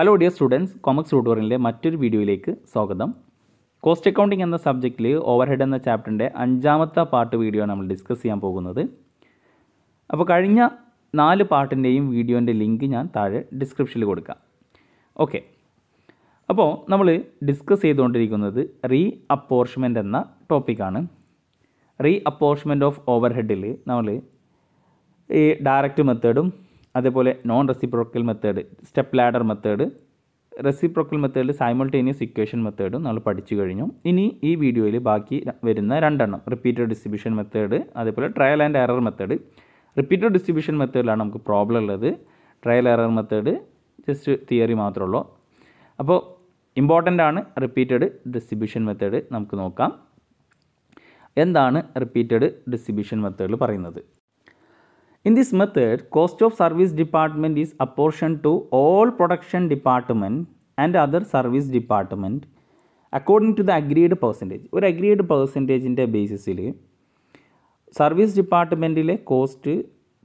hello dear students കോമക്സ് ട്യൂട്ടോറിയലിൻ്റെ മറ്റൊരു വീഡിയോയിലേക്ക് സ്വാഗതം കോസ്റ്റ് അക്കൗണ്ടിംഗ് എന്ന സബ്ജക്റ്റിൽ ഓവർഹെഡ് എന്ന ചാപ്റ്ററിൻ്റെ അഞ്ചാമത്തെ പാർട്ട് വീഡിയോ നമ്മൾ ഡിസ്കസ് ചെയ്യാൻ പോകുന്നത് അപ്പോൾ കഴിഞ്ഞ നാല് പാർട്ടിൻ്റെയും വീഡിയോൻ്റെ ലിങ്ക് ഞാൻ താഴെ ഡിസ്ക്രിപ്ഷനിൽ കൊടുക്കാം ഓക്കെ അപ്പോൾ നമ്മൾ ഡിസ്കസ് ചെയ്തുകൊണ്ടിരിക്കുന്നത് റീ അപ്പോർഷ്മെൻ്റ് എന്ന ടോപ്പിക്കാണ് റീ അപ്പോർഷ്മെൻ്റ് ഓഫ് ഓവർഹെഡിൽ നമ്മൾ ഈ ഡയറക്റ്റ് മെത്തേഡും അതേപോലെ non reciprocal method step ladder method reciprocal method simultaneous equation മെത്തേഡും നമ്മൾ പഠിച്ചു കഴിഞ്ഞു ഇനി ഈ വീഡിയോയിൽ ബാക്കി വരുന്ന രണ്ടെണ്ണം റിപ്പീറ്റഡ് ഡിസ്ട്രിബ്യൂഷൻ മെത്തേഡ് അതേപോലെ trial and error method repeated distribution മെത്തേഡിലാണ് നമുക്ക് പ്രോബ്ലം ഉള്ളത് trial error method just theory മാത്രമേ ഉള്ളൂ അപ്പോൾ ഇമ്പോർട്ടൻ്റ് ആണ് റിപ്പീറ്റഡ് ഡിസ്ട്രിബ്യൂഷൻ മെത്തേഡ് നമുക്ക് നോക്കാം എന്താണ് റിപ്പീറ്റഡ് ഡിസ്ട്രിബ്യൂഷൻ മെത്തേഡിൽ പറയുന്നത് In this method, cost of service department is apportioned to all production department and other service department according to the agreed percentage ഒരു അഗ്രീഡ് പെർസെൻറ്റേജിൻ്റെ ബേസിസിൽ സർവീസ് ഡിപ്പാർട്ട്മെൻറ്റിലെ കോസ്റ്റ്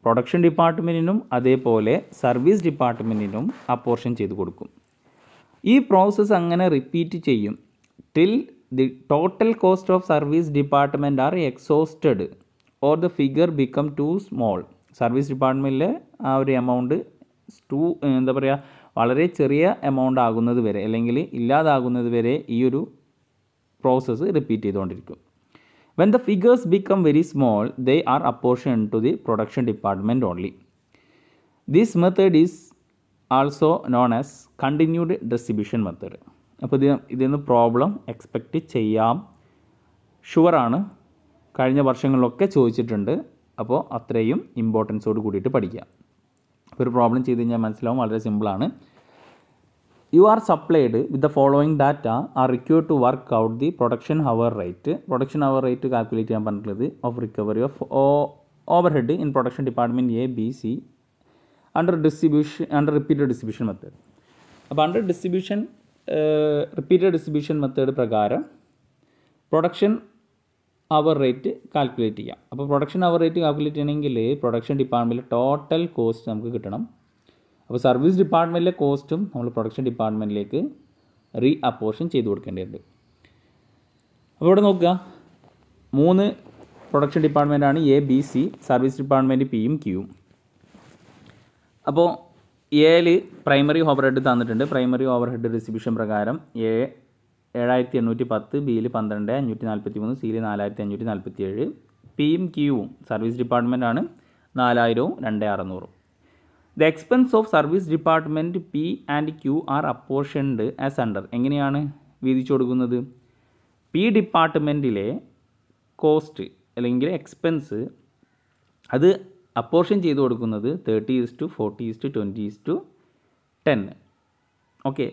പ്രൊഡക്ഷൻ ഡിപ്പാർട്ട്മെൻറ്റിനും അതേപോലെ സർവീസ് ഡിപ്പാർട്ട്മെൻറ്റിനും അപ്പോർഷൻ ചെയ്ത് കൊടുക്കും ഈ പ്രോസസ്സ് അങ്ങനെ റിപ്പീറ്റ് ചെയ്യും till the total cost of service department are exhausted or the figure become too small service ഡിപ്പാർട്ട്മെൻറ്റിലെ ആ ഒരു എമൗണ്ട് ടു എന്താ പറയുക വളരെ ചെറിയ എമൗണ്ട് ആകുന്നത് വരെ അല്ലെങ്കിൽ ഇല്ലാതാകുന്നത് വരെ ഈ ഒരു പ്രോസസ്സ് റിപ്പീറ്റ് ചെയ്തുകൊണ്ടിരിക്കും when the figures become very small they are apportion to the production department only this method is also known as continued distribution method അപ്പോൾ ഇത് ഇതിൽ നിന്ന് പ്രോബ്ലം എക്സ്പെക്റ്റ് ചെയ്യാം ഷുവറാണ് കഴിഞ്ഞ വർഷങ്ങളിലൊക്കെ ചോദിച്ചിട്ടുണ്ട് അപ്പോൾ അത്രയും ഇമ്പോർട്ടൻസോട് കൂടിയിട്ട് പഠിക്കുക അപ്പോൾ ഒരു പ്രോബ്ലം ചെയ്ത് കഴിഞ്ഞാൽ മനസ്സിലാവും വളരെ സിമ്പിളാണ് you are supplied with the following data are require to work out the production hour rate production hour rate calculate ചെയ്യാൻ പറഞ്ഞിട്ടുള്ളത് of recovery of overhead in production department A B C under distribution under repeated distribution method അപ്പോൾ under distribution repeated distribution method പ്രകാരം production hour rate calculate ചെയ്യാം അപ്പോൾ production hour rate calculate ചെയ്യണമെങ്കിൽ production ഡിപ്പാർട്ട്മെൻറ്റിലെ total cost നമുക്ക് കിട്ടണം അപ്പോൾ service ഡിപ്പാർട്ട്മെൻറ്റിലെ കോസ്റ്റും നമ്മൾ പ്രൊഡക്ഷൻ ഡിപ്പാർട്ട്മെൻറ്റിലേക്ക് റീ അപ്പോർഷൻ ചെയ്ത് കൊടുക്കേണ്ടതുണ്ട് അപ്പോൾ ഇവിടെ നോക്കുക മൂന്ന് പ്രൊഡക്ഷൻ ഡിപ്പാർട്ട്മെൻറ്റാണ് A B C service department പിയും ക്യൂയും അപ്പോൾ എയിൽ പ്രൈമറി ഓവർഹെഡ് തന്നിട്ടുണ്ട് പ്രൈമറി ഓവർഹെഡ് ഡിസ്ട്രിബ്യൂഷൻ പ്രകാരം എ ഏഴായിരത്തി എണ്ണൂറ്റി പത്ത് ബിയിൽ പന്ത്രണ്ട് അഞ്ഞൂറ്റി നാൽപ്പത്തി മൂന്ന് സിയിൽ നാലായിരത്തി അഞ്ഞൂറ്റി നാൽപ്പത്തി ഏഴ് പിയും ക്യൂവും സർവീസ് ഡിപ്പാർട്ട്മെൻ്റ് ആണ് നാലായിരവും രണ്ട് അറുന്നൂറും the expense of service department P and Q are apportioned as under എങ്ങനെയാണ് വീതിച്ചു കൊടുക്കുന്നത് പി ഡിപ്പാർട്ട്മെൻറ്റിലെ കോസ്റ്റ് അല്ലെങ്കിൽ എക്സ്പെൻസ് അത് അപ്പോർഷൻ ചെയ്തു കൊടുക്കുന്നത് thirty is to forty is to twenty is to ten okay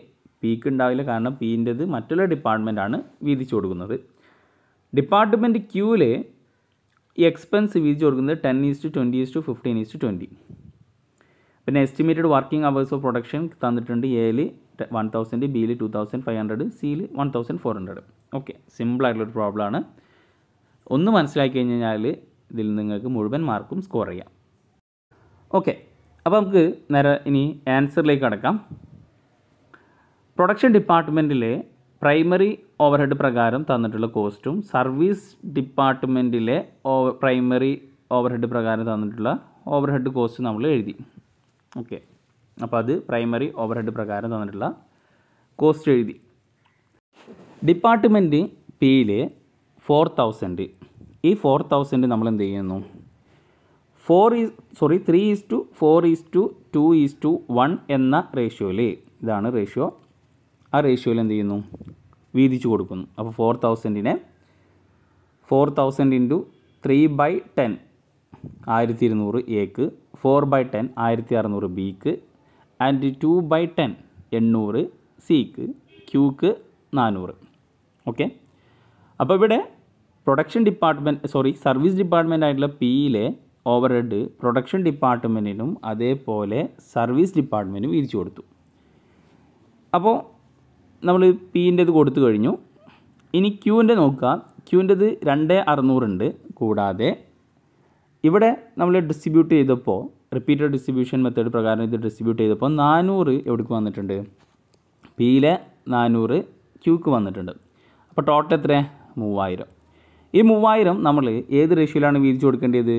പീക്ക് ഉണ്ടാവില്ല കാരണം പീൻ്റെത് മറ്റുള്ള ഡിപ്പാർട്ട്മെൻറ്റാണ് വീതിച്ചു കൊടുക്കുന്നത് ഡിപ്പാർട്ട്മെൻറ്റ് ക്യൂവിൽ എക്സ്പെൻസ് വീതിച്ചു കൊടുക്കുന്നത് ten is to twenty is to fifteen is to twenty പിന്നെ estimated working hours of production തന്നിട്ടുണ്ട് എയിൽ വൺ തൗസൻഡ് ബിയിൽ ടു തൗസൻഡ് ഫൈവ് ഹൺഡ്രഡ് സിയിൽ one thousand four hundred okay സിമ്പിളായിട്ടുള്ളൊരു പ്രോബ്ലമാണ് ഒന്ന് മനസ്സിലാക്കി കഴിഞ്ഞാൽ ഇതിൽ നിങ്ങൾക്ക് മുഴുവൻ മാർക്കും സ്കോർ ചെയ്യാം ഓക്കെ അപ്പോൾ നമുക്ക് നേരെ ഇനി ആൻസറിലേക്ക് കടക്കാം പ്രൊഡക്ഷൻ ഡിപ്പാർട്ട്മെൻറ്റിലെ പ്രൈമറി ഓവർഹെഡ് പ്രകാരം തന്നിട്ടുള്ള കോസ്റ്റും സർവീസ് ഡിപ്പാർട്ട്മെൻറ്റിലെ പ്രൈമറി ഓവർഹെഡ് പ്രകാരം തന്നിട്ടുള്ള ഓവർഹെഡ് കോസ്റ്റ് നമ്മൾ എഴുതി ഓക്കെ അപ്പോൾ അത് പ്രൈമറി ഓവർഹെഡ് പ്രകാരം തന്നിട്ടുള്ള കോസ്റ്റ് എഴുതി ഡിപ്പാർട്ട്മെൻറ്റ് പിയിൽ ഫോർ തൗസൻഡ് ഈ ഫോർ തൗസൻഡ് നമ്മൾ എന്ത് ചെയ്യുന്നു four sorry three is to four is to two is to one എന്ന റേഷ്യോയിൽ ഇതാണ് റേഷ്യോ ആ റേഷ്യോയിൽ എന്ത് ചെയ്യുന്നു വീതിച്ചു കൊടുക്കുന്നു അപ്പോൾ ഫോർ തൗസൻഡിനെ four thousand into three by ten ആയിരത്തി ഇരുന്നൂറ് എക്ക് ഫോർ ബൈ ടെൻ ആയിരത്തി അറുന്നൂറ് ബിക്ക് ആൻഡ് ടു ബൈ ടെൻ എണ്ണൂറ് സിക്ക് ക്യൂക്ക് നാനൂറ് ഓക്കെ അപ്പോൾ ഇവിടെ production department sorry service department ആയിട്ടുള്ള പിയിലെ ഓവർ ഹെഡ് പ്രൊഡക്ഷൻ ഡിപ്പാർട്ട്മെൻറ്റിനും അതേപോലെ സർവീസ് ഡിപ്പാർട്ട്മെൻറ്റും വീതിച്ചു കൊടുത്തു അപ്പോൾ നമ്മൾ പീൻ്റെത് കൊടുത്തു കഴിഞ്ഞു ഇനി ക്യൂവിൻ്റെ നോക്കുക ക്യൂവിൻ്റെത് രണ്ട് അറുന്നൂറുണ്ട് കൂടാതെ ഇവിടെ നമ്മൾ ഡിസ്ട്രിബ്യൂട്ട് ചെയ്തപ്പോൾ റിപ്പീറ്റഡ് ഡിസ്ട്രിബ്യൂഷൻ മെത്തേഡ് പ്രകാരം ഇത് ഡിസ്ട്രിബ്യൂട്ട് ചെയ്തപ്പോൾ നാനൂറ് എവിടേക്ക് വന്നിട്ടുണ്ട് പിയിലെ നാനൂറ് ക്യൂക്ക് വന്നിട്ടുണ്ട് അപ്പോൾ ടോട്ടൽ എത്ര മൂവായിരം ഈ മൂവായിരം നമ്മൾ ഏത് റേഷ്യയിലാണ് വീതിച്ചു കൊടുക്കേണ്ടത്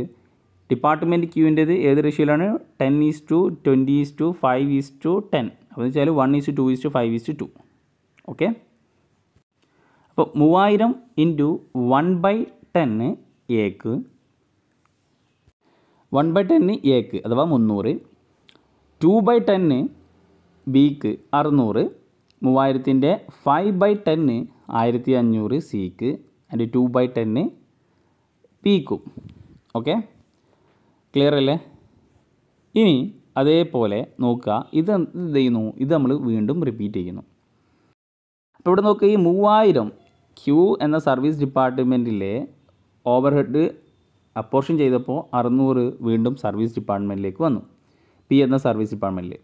ഡിപ്പാർട്ട്മെൻറ്റ് ക്യൂവിൻ്റേത് ഏത് റേഷ്യയിലാണ് ten is to twenty is to five is to ten അപ്പോൾ എന്ന് വെച്ചാൽ one is to is to five is to okay അപ്പോൾ മൂവായിരം ഇൻറ്റു വൺ ബൈ ടെന്ന് ഏക്ക് വൺ ബൈ ടെന്ന് ഏക്ക് അഥവാ മുന്നൂറ് ടു ബൈ ടെന്ന് ബിക്ക് അറുന്നൂറ് മൂവായിരത്തിൻ്റെ ഫൈവ് ബൈ ടെന്ന് ആയിരത്തി അഞ്ഞൂറ് സിക്ക് അതിൻ്റെ ടു ബൈ ടെന്ന് പിക്കും ഓക്കെ ക്ലിയർ അല്ലേ ഇനി അതേപോലെ നോക്കുക ഇത് ഇത് ചെയ്യുന്നു ഇത് നമ്മൾ വീണ്ടും റിപ്പീറ്റ് ചെയ്യുന്നു അപ്പോൾ ഇവിടെ നോക്കുക ഈ മൂവായിരം ക്യൂ എന്ന സർവീസ് ഡിപ്പാർട്ട്മെൻറ്റിലെ ഓവർ ഹെഡ് അപ്പോർഷൻ ചെയ്തപ്പോൾ അറുന്നൂറ് വീണ്ടും സർവീസ് ഡിപ്പാർട്ട്മെൻറ്റിലേക്ക് വന്നു പി എന്ന സർവീസ് ഡിപ്പാർട്ട്മെൻറ്റിൽ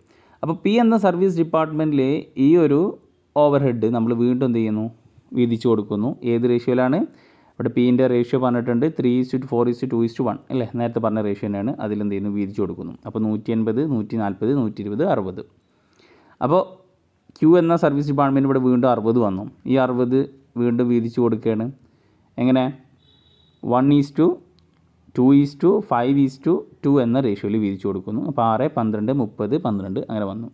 അപ്പോൾ പി എന്ന സർവീസ് ഡിപ്പാർട്ട്മെൻറ്റിലെ ഈ ഒരു ഓവർ ഹെഡ് നമ്മൾ വീണ്ടും എന്ത് ചെയ്യുന്നു വീതിച്ചു കൊടുക്കുന്നു ഏത് റേഷ്യോയിലാണ് ഇവിടെ പീൻ്റെ റേഷ്യോ പറഞ്ഞിട്ടുണ്ട് three is to to four is to two is to one അല്ലേ നേരത്തെ പറഞ്ഞ റേഷ്യോ തന്നെയാണ് അതിലെന്ത് ചെയ്യുന്നു വീതിച്ചു കൊടുക്കുന്നു അപ്പോൾ നൂറ്റി എൺപത് നൂറ്റി നാൽപ്പത് നൂറ്റി ഇരുപത് അറുപത് അപ്പോൾ ക്യൂ എന്ന സർവീസ് ഡിപ്പാർട്ട്മെൻറ്റ് ഇവിടെ വീണ്ടും അറുപത് വന്നു ഈ അറുപത് വീണ്ടും വീതിച്ച് കൊടുക്കുകയാണ് എങ്ങനെ one is to two is to five is to two എന്ന റേഷ്യോയിൽ വീതിച്ച് കൊടുക്കുന്നു അപ്പോൾ ആറ് പന്ത്രണ്ട് മുപ്പത് പന്ത്രണ്ട് അങ്ങനെ വന്നു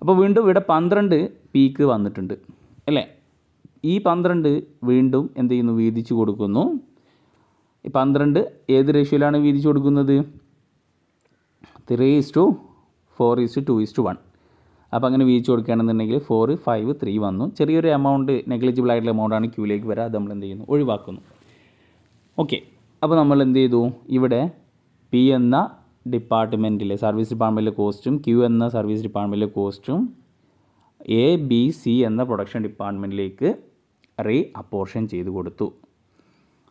അപ്പോൾ വീണ്ടും ഇവിടെ പന്ത്രണ്ട് പീക്ക് വന്നിട്ടുണ്ട് അല്ലേ ഈ പന്ത്രണ്ട് വീണ്ടും എന്ത് ചെയ്യുന്നു വീതിച്ച് കൊടുക്കുന്നു ഈ പന്ത്രണ്ട് ഏത് റേഷ്യോയിലാണ് വീതിച്ച് കൊടുക്കുന്നത് three is to four is to two is to one അപ്പോൾ അങ്ങനെ വീഴ്ച കൊടുക്കുകയാണെന്നുണ്ടെങ്കിൽ ഫോർ ഫൈവ് ത്രീ വന്നു ചെറിയൊരു എമൗണ്ട് നെഗ്ലിജിബിൾ ആയിട്ടുള്ള എമൗണ്ടാണ് ക്യൂലേക്ക് വരിക അത് നമ്മൾ എന്ത് ചെയ്യുന്നു ഒഴിവാക്കുന്നു ഓക്കെ അപ്പോൾ നമ്മൾ എന്ത് ചെയ്തു ഇവിടെ പി എന്ന ഡിപ്പാർട്ട്മെൻറ്റിലെ സർവീസ് ഡിപ്പാർട്ട്മെൻറ്റിലെ കോസ്റ്റും ക്യൂ എന്ന സർവീസ് ഡിപ്പാർട്ട്മെൻറ്റിലെ കോസ്റ്റും എ ബി സി എന്ന പ്രൊഡക്ഷൻ ഡിപ്പാർട്ട്മെൻറ്റിലേക്ക് റീ അപ്പോർഷൻ ചെയ്ത് കൊടുത്തു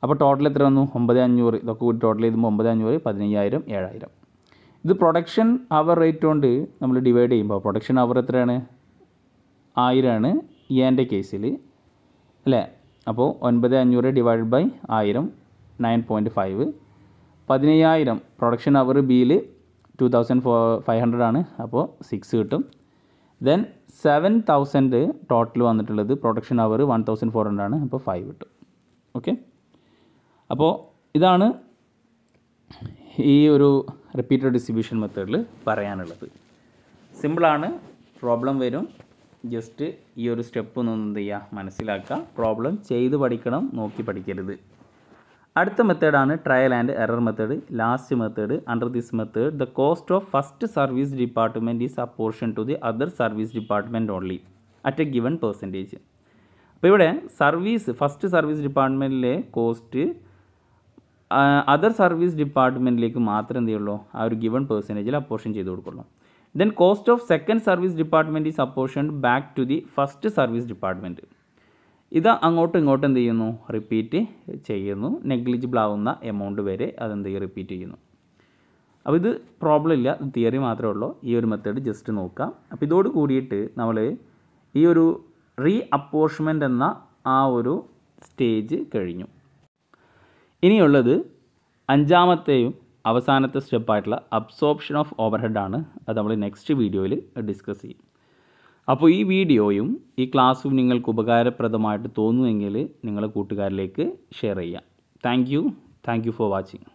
അപ്പോൾ ടോട്ടൽ എത്ര വന്നു ഒമ്പത് അഞ്ഞൂറ് ഇതൊക്കെ കൂടി ടോട്ടൽ ചെയ്തുമ്പോൾ ഒമ്പത് അഞ്ഞൂറ് പതിനയ്യായിരം ഏഴായിരം ഇത് പ്രൊഡക്ഷൻ അവർ റേറ്റ് കൊണ്ട് നമ്മൾ ഡിവൈഡ് ചെയ്യുമ്പോൾ പ്രൊഡക്ഷൻ അവർ എത്രയാണ് ആയിരമാണ് എൻ്റെ കേസിൽ അല്ലേ അപ്പോൾ ഒൻപത് അഞ്ഞൂറ് ഡിവൈഡ് ബൈ ആയിരം നയൻ പോയിൻറ്റ് ഫൈവ് പതിനയ്യായിരം പ്രൊഡക്ഷൻ അവർ ബിയിൽ two thousand four five hundred ആണ് അപ്പോൾ സിക്സ് കിട്ടും ദെൻ സെവൻ തൗസൻഡ് ടോട്ടൽ വന്നിട്ടുള്ളത് production hour one thousand four hundred ആണ് അപ്പോൾ ഫൈവ് കിട്ടും ഓക്കെ അപ്പോൾ ഇതാണ് ഈ ഒരു റിപ്പീറ്റഡ് ഡിസ്ട്രിബ്യൂഷൻ മെത്തേഡിൽ പറയാനുള്ളത് സിമ്പിളാണ് പ്രോബ്ലം വരും ജസ്റ്റ് ഈ ഒരു സ്റ്റെപ്പ് ഒന്ന് എന്ത് ചെയ്യുക മനസ്സിലാക്കുക പ്രോബ്ലം ചെയ്ത് പഠിക്കണം നോക്കി പഠിക്കരുത് അടുത്ത മെത്തേഡാണ് trial and error method last method under this method the cost of first service department is apportion to the other service department only at a given percentage അപ്പോൾ ഇവിടെ സർവീസ് ഫസ്റ്റ് സർവീസ് ഡിപ്പാർട്ട്മെൻറ്റിലെ cost other service ഡിപ്പാർട്ട്മെൻറ്റിലേക്ക് മാത്രം എന്ത് ചെയ്യുള്ളൂ ആ ഒരു given പെർസെൻറ്റേജിൽ apportion ചെയ്ത് കൊടുക്കുള്ളൂ then cost of second service department is apportioned back to the first service department ഇത് അങ്ങോട്ടും ഇങ്ങോട്ടും എന്ത് ചെയ്യുന്നു റിപ്പീറ്റ് ചെയ്യുന്നു നെഗ്ലിജിബിൾ ആവുന്ന എമൗണ്ട് വരെ അതെന്ത് ചെയ്യും റിപ്പീറ്റ് ചെയ്യുന്നു അപ്പോൾ ഇത് പ്രോബ്ലം ഇല്ല തിയറി മാത്രമേ ഉള്ളൂ ഈ ഒരു മെത്തേഡ് ജസ്റ്റ് നോക്കാം അപ്പോൾ ഇതോട് കൂടിയിട്ട് നമ്മൾ ഈ ഒരു റീ അപ്പോർഷ്മെൻ്റ് എന്ന ആ ഒരു സ്റ്റേജ് കഴിഞ്ഞു ഇനിയുള്ളത് അഞ്ചാമത്തെയും അവസാനത്തെ സ്റ്റെപ്പായിട്ടുള്ള അബ്സോർപ്ഷൻ ഓഫ് ഓവർഹെഡാണ് അത് നമ്മൾ നെക്സ്റ്റ് വീഡിയോയിൽ ഡിസ്കസ് ചെയ്യും അപ്പോൾ ഈ വീഡിയോയും ഈ ക്ലാസ്സും നിങ്ങൾക്ക് ഉപകാരപ്രദമായിട്ട് തോന്നുമെങ്കിൽ നിങ്ങളുടെ കൂട്ടുകാരിലേക്ക് ഷെയർ ചെയ്യാം thank you thank you for watching